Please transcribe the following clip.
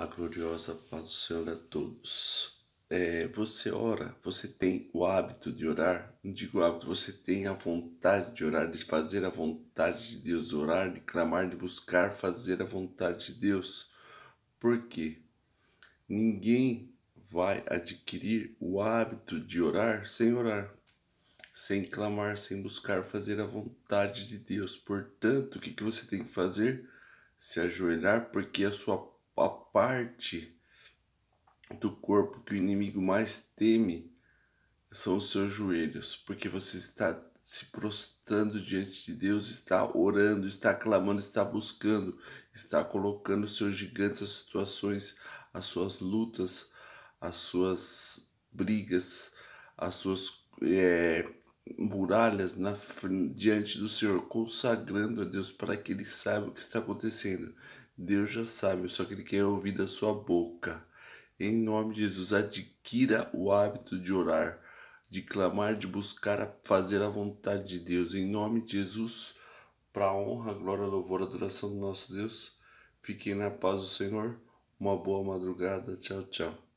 A gloriosa paz do Senhor é a todos. É, você ora, você tem o hábito de orar, não digo hábito, você tem a vontade de orar, de fazer a vontade de Deus, orar, de clamar, de buscar fazer a vontade de Deus. Por quê? Ninguém vai adquirir o hábito de orar sem orar, sem clamar, sem buscar fazer a vontade de Deus. Portanto, o que, que você tem que fazer? Se ajoelhar, porque a sua a parte do corpo que o inimigo mais teme são os seus joelhos, porque você está se prostrando diante de Deus, está orando, está clamando, está buscando, está colocando os seus gigantes, as situações, as suas lutas, as suas brigas, as suas é, muralhas na, diante do Senhor, consagrando a Deus para que Ele saiba o que está acontecendo. Deus já sabe, eu só que Ele quer ouvir da sua boca. Em nome de Jesus, adquira o hábito de orar, de clamar, de buscar fazer a vontade de Deus. Em nome de Jesus, para a honra, glória, louvor, adoração do nosso Deus. Fiquem na paz do Senhor. Uma boa madrugada. Tchau, tchau.